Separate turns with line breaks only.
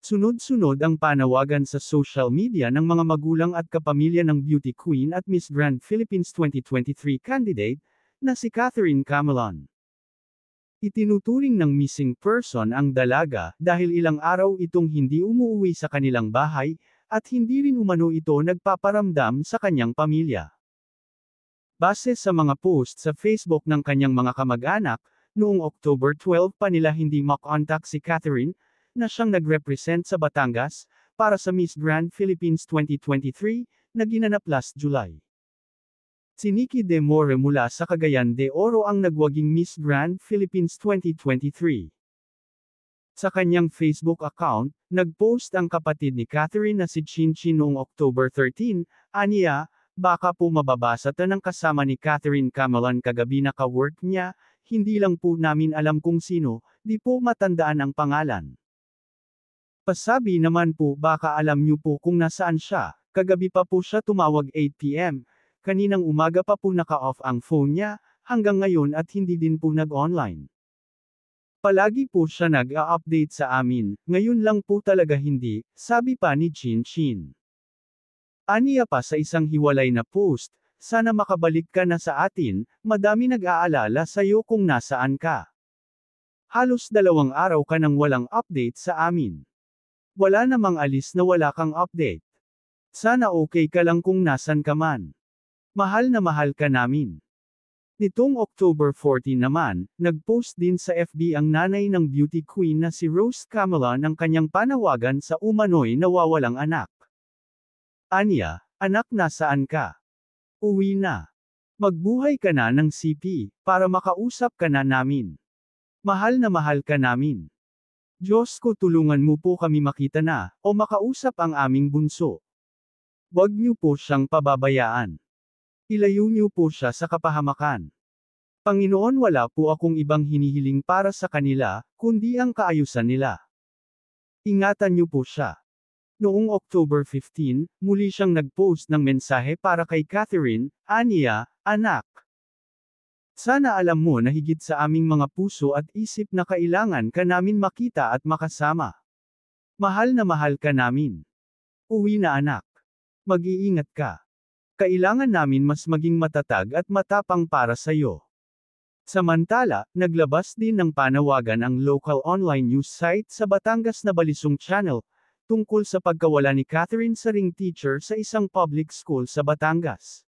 Sunod-sunod ang panawagan sa social media ng mga magulang at kapamilya ng beauty queen at Miss Grand Philippines 2023 candidate, na si Catherine Camelon. Itinuturing ng missing person ang dalaga dahil ilang araw itong hindi umuwi sa kanilang bahay, at hindi rin umano ito nagpaparamdam sa kanyang pamilya. Base sa mga post sa Facebook ng kanyang mga kamag-anak, noong October 12 pa nila hindi makontak si Catherine, na siyang nagrepresent sa Batangas, para sa Miss Grand Philippines 2023, na ginanap last July. Si Nikki De More mula sa Cagayan de Oro ang nagwaging Miss Grand Philippines 2023. Sa kanyang Facebook account, nagpost ang kapatid ni Catherine na si Chin Chin noong October 13, aniya, baka po mababasa ta ng kasama ni Catherine Camelan kagabi na kawork niya, hindi lang po namin alam kung sino, di po matandaan ang pangalan. Pasabi naman po baka alam niyo po kung nasaan siya, kagabi pa po siya tumawag 8pm, kaninang umaga pa po naka-off ang phone niya, hanggang ngayon at hindi din po nag-online. Palagi po siya nag-a-update sa amin, ngayon lang po talaga hindi, sabi pa ni Chin Chin. Aniya pa sa isang hiwalay na post, sana makabalik ka na sa atin, madami nag-aalala sa'yo kung nasaan ka. Halos dalawang araw ka nang walang update sa amin. Wala namang alis na wala kang update. Sana okay ka lang kung nasan ka man. Mahal na mahal ka namin. Nitong October 14 naman, nagpost din sa FB ang nanay ng beauty queen na si Rose Camela ng kanyang panawagan sa umano'y nawawalang anak. Anya, anak nasaan ka? Uwi na. Magbuhay ka na ng CP, para makausap ka na namin. Mahal na mahal ka namin. Diyos ko tulungan mo po kami makita na, o makausap ang aming bunso. Huwag niyo po siyang pababayaan. Ilayo niyo po siya sa kapahamakan. Panginoon wala po akong ibang hinihiling para sa kanila, kundi ang kaayusan nila. Ingatan niyo po siya. Noong October 15, muli siyang nag-post ng mensahe para kay Catherine, Ania, anak. Sana alam mo na higit sa aming mga puso at isip na kailangan ka namin makita at makasama. Mahal na mahal ka namin. Uwi na anak. Mag-iingat ka. Kailangan namin mas maging matatag at matapang para sa iyo. Samantala, naglabas din ng panawagan ang local online news site sa Batangas na Balisong Channel, tungkol sa pagkawala ni Catherine Saring teacher sa isang public school sa Batangas.